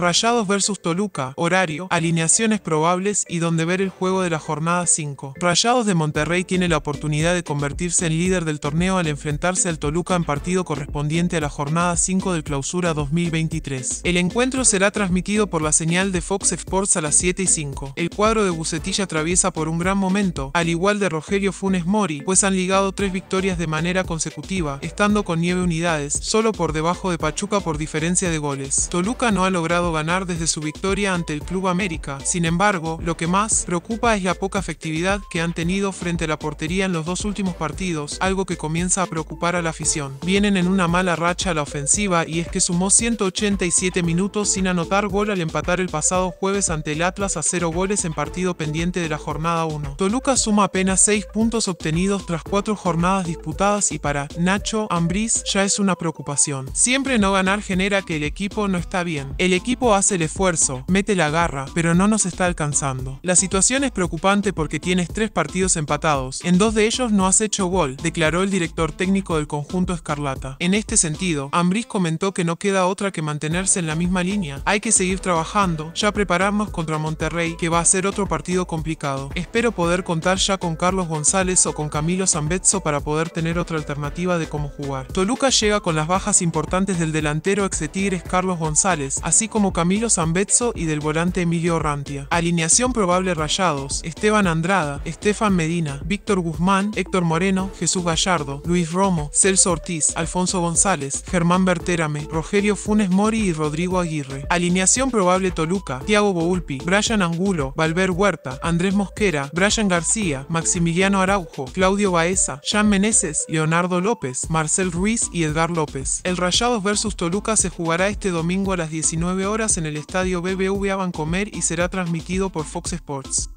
Rayados versus Toluca, horario, alineaciones probables y donde ver el juego de la jornada 5. Rayados de Monterrey tiene la oportunidad de convertirse en líder del torneo al enfrentarse al Toluca en partido correspondiente a la jornada 5 del clausura 2023. El encuentro será transmitido por la señal de Fox Sports a las 7 y 5. El cuadro de Bucetilla atraviesa por un gran momento, al igual de Rogerio Funes Mori, pues han ligado tres victorias de manera consecutiva, estando con 9 unidades, solo por debajo de Pachuca por diferencia de goles. Toluca no ha logrado ganar desde su victoria ante el Club América. Sin embargo, lo que más preocupa es la poca efectividad que han tenido frente a la portería en los dos últimos partidos, algo que comienza a preocupar a la afición. Vienen en una mala racha a la ofensiva y es que sumó 187 minutos sin anotar gol al empatar el pasado jueves ante el Atlas a 0 goles en partido pendiente de la jornada 1. Toluca suma apenas 6 puntos obtenidos tras 4 jornadas disputadas y para Nacho Ambriz ya es una preocupación. Siempre no ganar genera que el equipo no está bien. El equipo el equipo hace el esfuerzo, mete la garra, pero no nos está alcanzando. La situación es preocupante porque tienes tres partidos empatados. En dos de ellos no has hecho gol, declaró el director técnico del conjunto Escarlata. En este sentido, Ambriz comentó que no queda otra que mantenerse en la misma línea. Hay que seguir trabajando, ya preparamos contra Monterrey, que va a ser otro partido complicado. Espero poder contar ya con Carlos González o con Camilo Zambetso para poder tener otra alternativa de cómo jugar. Toluca llega con las bajas importantes del delantero ex Tigres Carlos González, así como como Camilo Zambezzo y del volante Emilio Orrantia. Alineación probable Rayados, Esteban Andrada, Estefan Medina, Víctor Guzmán, Héctor Moreno, Jesús Gallardo, Luis Romo, Celso Ortiz, Alfonso González, Germán Berterame, Rogerio Funes Mori y Rodrigo Aguirre. Alineación probable Toluca, Thiago Boulpi, Brian Angulo, Valver Huerta, Andrés Mosquera, Brian García, Maximiliano Araujo, Claudio Baeza, Jean Meneses, Leonardo López, Marcel Ruiz y Edgar López. El Rayados versus Toluca se jugará este domingo a las 19 horas horas en el estadio BBVA Bancomer y será transmitido por Fox Sports.